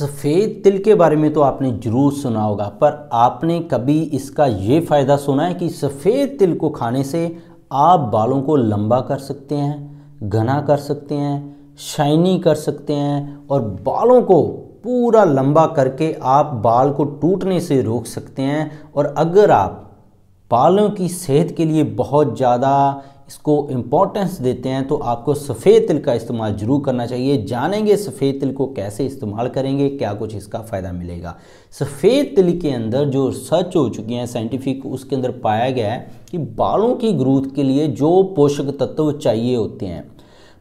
सफ़ेद तिल के बारे में तो आपने ज़रूर सुना होगा पर आपने कभी इसका ये फ़ायदा सुना है कि सफ़ेद तिल को खाने से आप बालों को लंबा कर सकते हैं घना कर सकते हैं शाइनी कर सकते हैं और बालों को पूरा लंबा करके आप बाल को टूटने से रोक सकते हैं और अगर आप बालों की सेहत के लिए बहुत ज़्यादा इसको इम्पोर्टेंस देते हैं तो आपको सफ़ेद तिल का इस्तेमाल ज़रूर करना चाहिए जानेंगे सफ़ेद तिल को कैसे इस्तेमाल करेंगे क्या कुछ इसका फ़ायदा मिलेगा सफ़ेद तिल के अंदर जो रिसर्च हो चुकी हैं साइंटिफिक उसके अंदर पाया गया है कि बालों की ग्रोथ के लिए जो पोषक तत्व चाहिए होते हैं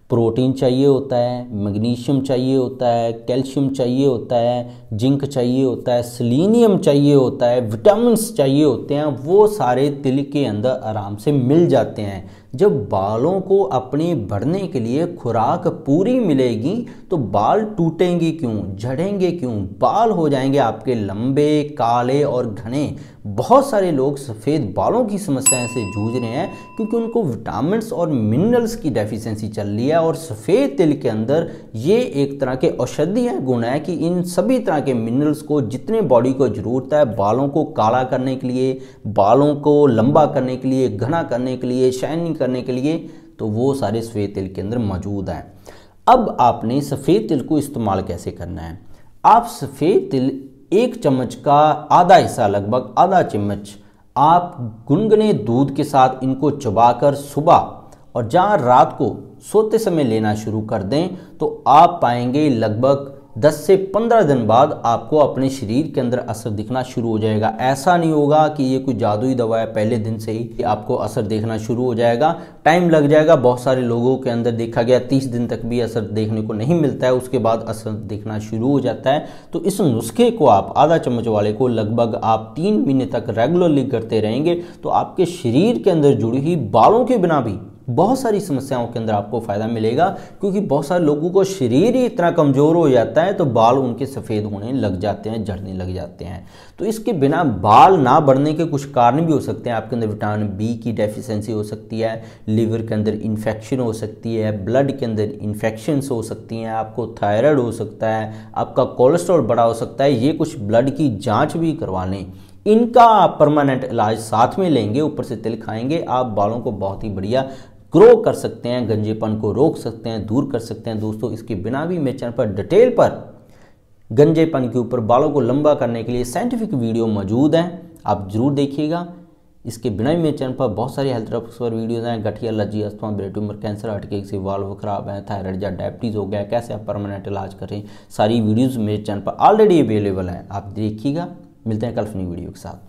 प्रोटीन चाहिए होता है मैग्नीशियम चाहिए होता है कैल्शियम चाहिए होता है जिंक चाहिए होता है सिलीनियम चाहिए होता है विटामिन चाहिए होते हैं वो सारे तिल के अंदर आराम से मिल जाते हैं जब बालों को अपने बढ़ने के लिए खुराक पूरी मिलेगी तो बाल टूटेंगे क्यों झड़ेंगे क्यों बाल हो जाएंगे आपके लंबे काले और घने बहुत सारे लोग सफ़ेद बालों की समस्याएं से जूझ रहे हैं क्योंकि उनको विटामिन और मिनरल्स की डेफिशिएंसी चल रही है है और सफ़ेद तिल के अंदर ये एक तरह के औषधीय गुण है कि इन सभी तरह के मिनरल्स को जितने बॉडी को ज़रूरत है बालों को काला करने के लिए बालों को लंबा करने के लिए घना करने के लिए शाइनिंग करने के लिए तो वो सारे सफ़ेद तिल के अंदर मौजूद हैं अब आपने सफ़ेद तिल को इस्तेमाल कैसे करना है आप सफ़ेद तिल एक चम्मच का आधा हिस्सा लगभग आधा चम्मच आप गुनगुने दूध के साथ इनको चबाकर सुबह और जहाँ रात को सोते समय लेना शुरू कर दें तो आप पाएंगे लगभग 10 से 15 दिन बाद आपको अपने शरीर के अंदर असर दिखना शुरू हो जाएगा ऐसा नहीं होगा कि ये कोई जादुई दवा है पहले दिन से ही आपको असर देखना शुरू हो जाएगा टाइम लग जाएगा बहुत सारे लोगों के अंदर देखा गया 30 दिन तक भी असर देखने को नहीं मिलता है उसके बाद असर देखना शुरू हो जाता है तो इस नुस्खे को आप आधा चम्मच वाले को लगभग आप तीन महीने तक रेगुलरली करते रहेंगे तो आपके शरीर के अंदर जुड़ी हुई बालों के बिना भी बहुत सारी समस्याओं के अंदर आपको फ़ायदा मिलेगा क्योंकि बहुत सारे लोगों को शरीर ही इतना कमज़ोर हो जाता है तो बाल उनके सफ़ेद होने लग जाते हैं झड़ने लग जाते हैं तो इसके बिना बाल ना बढ़ने के कुछ कारण भी हो सकते हैं आपके अंदर विटामिन बी की डेफिशिएंसी हो सकती है लीवर के अंदर इन्फेक्शन हो सकती है ब्लड के अंदर इन्फेक्शंस हो सकती हैं आपको थायराइड हो सकता है आपका कोलेस्ट्रॉल बड़ा हो सकता है ये कुछ ब्लड की जाँच भी करवा लें इनका आप परमानेंट इलाज साथ में लेंगे ऊपर से तिल खाएंगे आप बालों को बहुत ही बढ़िया ग्रो कर सकते हैं गंजेपन को रोक सकते हैं दूर कर सकते हैं दोस्तों इसके बिना भी मेरे चैनल पर डिटेल पर गंजेपन के ऊपर बालों को लंबा करने के लिए साइंटिफिक वीडियो मौजूद हैं आप जरूर देखिएगा इसके बिना भी मेरे चैनल पर बहुत सारी हेल्थ ड्रॉप्स पर वीडियोज हैं गठिया लज्जी अस्थमा ब्रेड ट्यूमर कैंसर हटके से वाल्व खराब है थायराइड या डायबिटीज़ हो गया कैसे आप परमानेंट इलाज करें सारी वीडियोज़ मेरे चैनल पर ऑलरेडी अवेलेबल हैं आप देखिएगा मिलते हैं कल अपनी वीडियो के साथ